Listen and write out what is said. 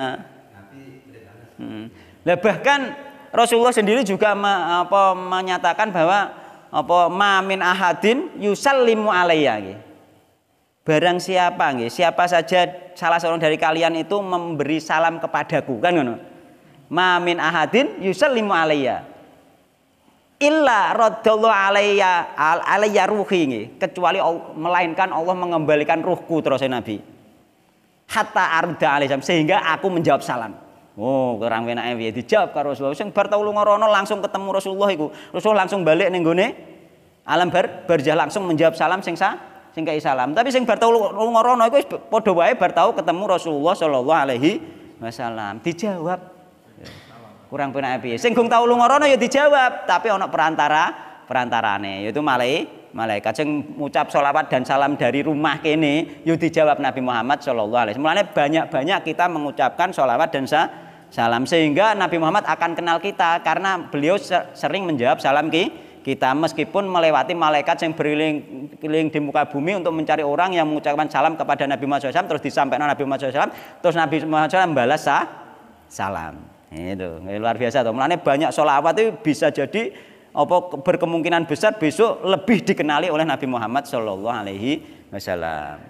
Nah. bahkan Rasulullah sendiri juga me, apa, menyatakan bahwa apa mamin ahadin yusallimu alayya gitu. Barang siapa nggih, siapa saja salah seorang dari kalian itu memberi salam kepadaku kan ngono. Mamin ahadin yusallimu alayya. Illa radallahu alayya al alayya ruhi nggih, kecuali melainkan Allah mengembalikan ruhku terus Nabi hatta Arda alaihi sehingga aku menjawab salam. Oh, kurang enake piye dijawab karo Rasulullah. Sing bar ngorono langsung ketemu Rasulullah iku. Rasul langsung balik ning gone alam bar barjah langsung menjawab salam sing sa sing kai salam. Tapi sing bar ngorono iku wis padha wae bar ketemu Rasulullah sallallahu alaihi wasallam. Dijawab. Kurang enake piye. Sing gung tau lunga ya dijawab, tapi ana perantara perantarane yaitu malai malaikat sing mengucap sholawat dan salam dari rumah ini, yo dijawab Nabi Muhammad Shallallahu alaihi wasallam. banyak-banyak kita mengucapkan sholawat dan salam sehingga Nabi Muhammad akan kenal kita karena beliau sering menjawab salam ki kita meskipun melewati malaikat yang berkeliling di muka bumi untuk mencari orang yang mengucapkan salam kepada Nabi Muhammad SAW terus disampaikan Nabi Muhammad SAW terus Nabi Muhammad SAW balas salam itu luar biasa tuh. Mulanya banyak sholawat itu bisa jadi apa berkemungkinan besar besok lebih dikenali oleh Nabi Muhammad Shallallahu Alaihi Wasallam.